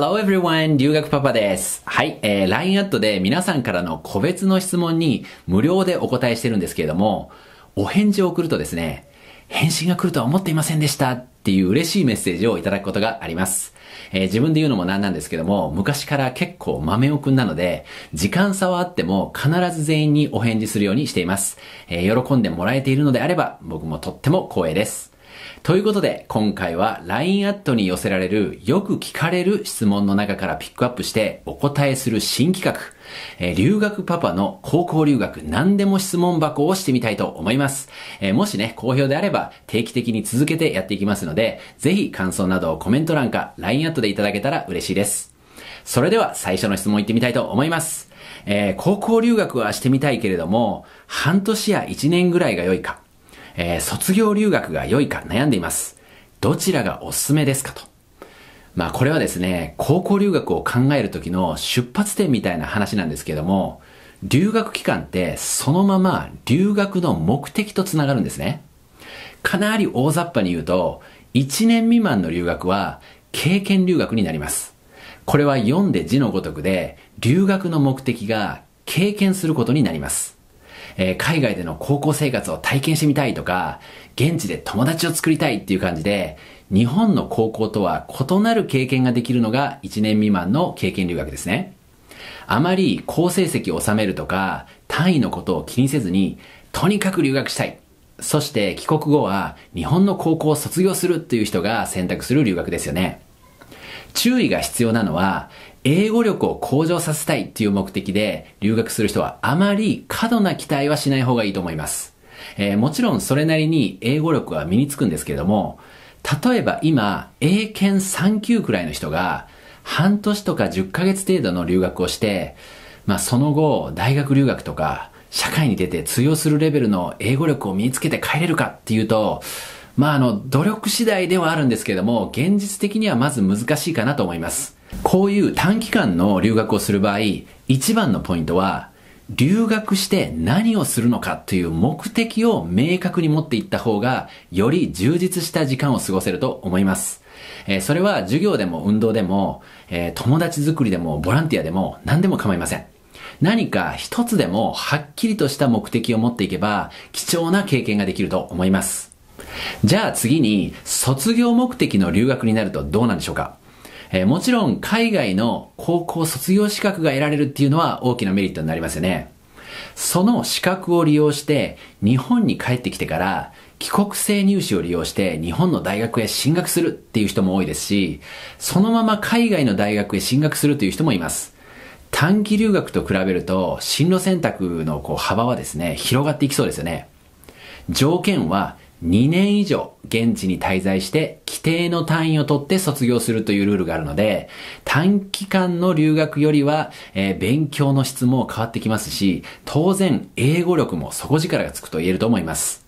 Hello everyone! 留学パパです。はい、えー、LINE アットで皆さんからの個別の質問に無料でお答えしてるんですけれども、お返事を送るとですね、返信が来るとは思っていませんでしたっていう嬉しいメッセージをいただくことがあります。えー、自分で言うのもなんなんですけども、昔から結構豆をくんなので、時間差はあっても必ず全員にお返事するようにしています。えー、喜んでもらえているのであれば、僕もとっても光栄です。ということで、今回は LINE アットに寄せられるよく聞かれる質問の中からピックアップしてお答えする新企画、えー、留学パパの高校留学何でも質問箱をしてみたいと思います。えー、もしね、好評であれば定期的に続けてやっていきますので、ぜひ感想などをコメント欄か LINE アットでいただけたら嬉しいです。それでは最初の質問いってみたいと思います。えー、高校留学はしてみたいけれども、半年や1年ぐらいが良いか、えー、卒業留学が良いか悩んでいます。どちらがおすすめですかと。まあこれはですね、高校留学を考える時の出発点みたいな話なんですけども、留学期間ってそのまま留学の目的とつながるんですね。かなり大雑把に言うと、1年未満の留学は経験留学になります。これは読んで字のごとくで、留学の目的が経験することになります。えー、海外での高校生活を体験してみたいとか、現地で友達を作りたいっていう感じで、日本の高校とは異なる経験ができるのが1年未満の経験留学ですね。あまり好成績を収めるとか、単位のことを気にせずに、とにかく留学したい。そして帰国後は日本の高校を卒業するっていう人が選択する留学ですよね。注意が必要なのは、英語力を向上させたいっていう目的で留学する人はあまり過度な期待はしない方がいいと思います。えー、もちろんそれなりに英語力は身につくんですけれども、例えば今、英検3級くらいの人が半年とか10ヶ月程度の留学をして、まあその後、大学留学とか、社会に出て通用するレベルの英語力を身につけて帰れるかっていうと、まああの、努力次第ではあるんですけども、現実的にはまず難しいかなと思います。こういう短期間の留学をする場合、一番のポイントは、留学して何をするのかという目的を明確に持っていった方が、より充実した時間を過ごせると思います。えー、それは授業でも運動でも、えー、友達作りでもボランティアでも何でも構いません。何か一つでもはっきりとした目的を持っていけば貴重な経験ができると思います。じゃあ次に卒業目的の留学になるとどうなんでしょうかえー、もちろん海外の高校卒業資格が得られるっていうのは大きなメリットになりますよね。その資格を利用して日本に帰ってきてから帰国生入試を利用して日本の大学へ進学するっていう人も多いですし、そのまま海外の大学へ進学するという人もいます。短期留学と比べると進路選択のこう幅はですね、広がっていきそうですよね。条件は2年以上現地に滞在して規定の単位を取って卒業するというルールがあるので、短期間の留学よりは、えー、勉強の質も変わってきますし、当然英語力も底力がつくと言えると思います。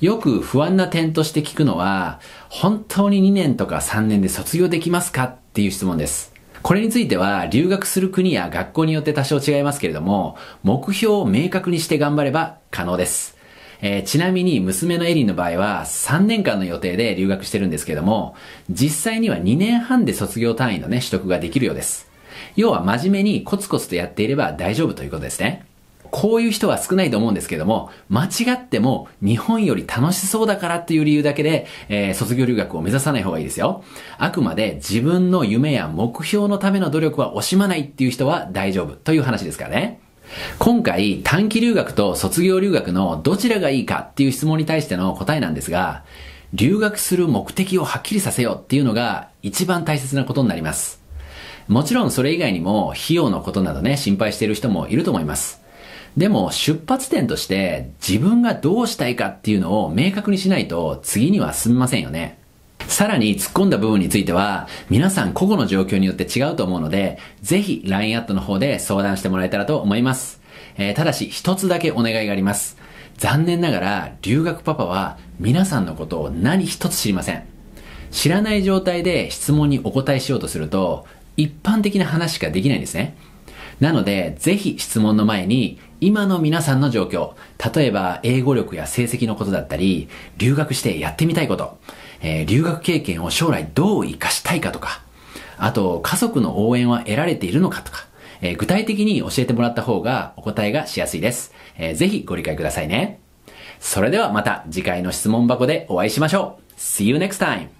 よく不安な点として聞くのは、本当に2年とか3年で卒業できますかっていう質問です。これについては、留学する国や学校によって多少違いますけれども、目標を明確にして頑張れば可能です。えー、ちなみに娘のエリンの場合は3年間の予定で留学してるんですけども、実際には2年半で卒業単位のね、取得ができるようです。要は真面目にコツコツとやっていれば大丈夫ということですね。こういう人は少ないと思うんですけども、間違っても日本より楽しそうだからっていう理由だけで、えー、卒業留学を目指さない方がいいですよ。あくまで自分の夢や目標のための努力は惜しまないっていう人は大丈夫という話ですからね。今回短期留学と卒業留学のどちらがいいかっていう質問に対しての答えなんですが、留学する目的をはっきりさせようっていうのが一番大切なことになります。もちろんそれ以外にも費用のことなどね、心配している人もいると思います。でも出発点として自分がどうしたいかっていうのを明確にしないと次には進みませんよね。さらに突っ込んだ部分については、皆さん個々の状況によって違うと思うので、ぜひ LINE アットの方で相談してもらえたらと思います。えー、ただし、一つだけお願いがあります。残念ながら、留学パパは皆さんのことを何一つ知りません。知らない状態で質問にお答えしようとすると、一般的な話しかできないんですね。なので、ぜひ質問の前に、今の皆さんの状況、例えば英語力や成績のことだったり、留学してやってみたいこと、えー、留学経験を将来どう活かしたいかとか、あと、家族の応援は得られているのかとか、えー、具体的に教えてもらった方がお答えがしやすいです。えー、ぜひご理解くださいね。それではまた次回の質問箱でお会いしましょう。See you next time!